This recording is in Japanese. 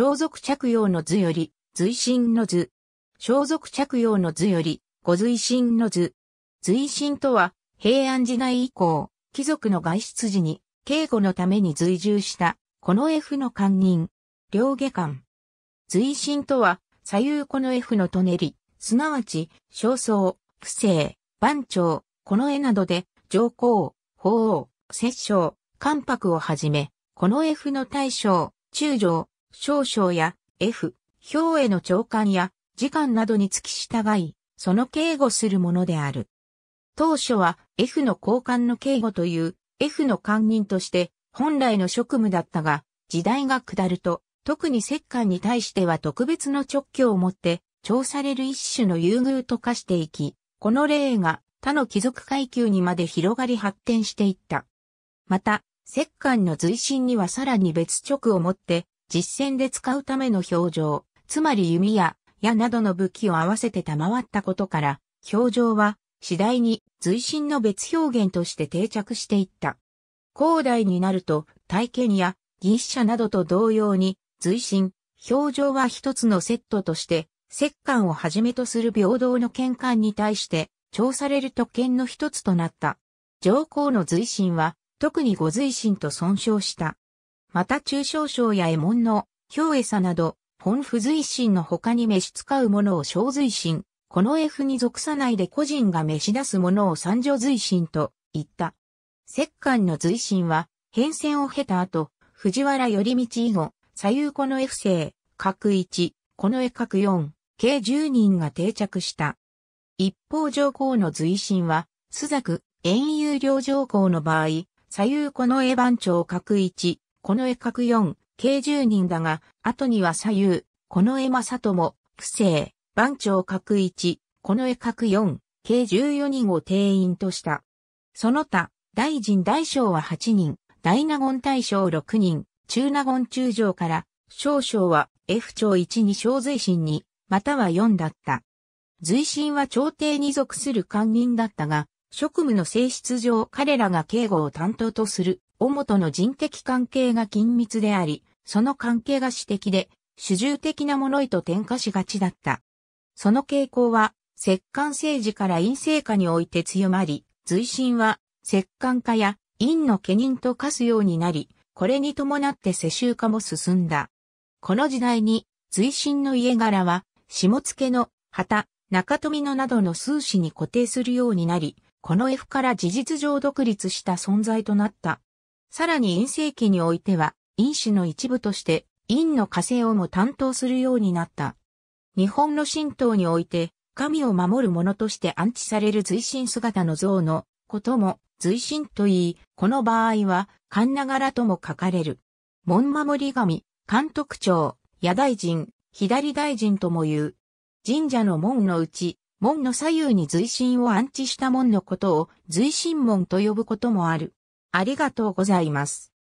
装束着用の図より、随身の図。装束着用の図より、ご随身の図。随身とは、平安時代以降、貴族の外出時に、警護のために随従した、この F の官人、両下官。随身とは、左右この F の舎人。すなわち、焦燥、不正、番長、この絵などで、上皇、法王、摂政、関白をはじめ、この F の大将、中将、少将や F、表への長官や時間などに付き従い、その警護するものである。当初は F の交換の警護という F の官人として本来の職務だったが、時代が下ると、特に摂関に対しては特別の直挙を持って、調される一種の優遇と化していき、この例が他の貴族階級にまで広がり発展していった。また、摂関の随身にはさらに別直を持って、実戦で使うための表情、つまり弓や矢などの武器を合わせて賜ったことから、表情は次第に随身の別表現として定着していった。高代になると体験や技師者などと同様に随身、表情は一つのセットとして、石棺をはじめとする平等の見解に対して調される特権の一つとなった。上皇の随身は特にご随身と損傷した。また中小章や衛門の、京餌など、本不随心の他に召使うものを小随心、この F に属さないで個人が召し出すものを三女随心と言った。石棺の随心は、変遷を経た後、藤原頼道以後、左右この F 生、角1、この絵角4、計10人が定着した。一方上皇の随心は、朱雀、遠遊両上皇の場合、左右この絵番長角1、この絵角4、計10人だが、後には左右、この絵正友、不正、番長角1、この絵角4、計14人を定員とした。その他、大臣大将は8人、大納言大将6人、中納言中将から、少将は F 長1に小随臣に、または4だった。随身は朝廷に属する官民だったが、職務の性質上彼らが警護を担当とする尾本の人的関係が緊密であり、その関係が私的で、主従的なものへと転化しがちだった。その傾向は、摂関政治から陰性化において強まり、随心は、摂関化や陰の家人と化すようになり、これに伴って世襲化も進んだ。この時代に、随心の家柄は、下けの、旗、中富野などの数子に固定するようになり、この F から事実上独立した存在となった。さらに陰性期においては、陰子の一部として、陰の火星をも担当するようになった。日本の神道において、神を守る者として安置される随神姿の像のことも随神と言い、この場合は、神ながらとも書かれる。門守り神、監督長、野大臣、左大臣とも言う。神社の門のうち、門の左右に随神を安置した門のことを随神門と呼ぶこともある。ありがとうございます。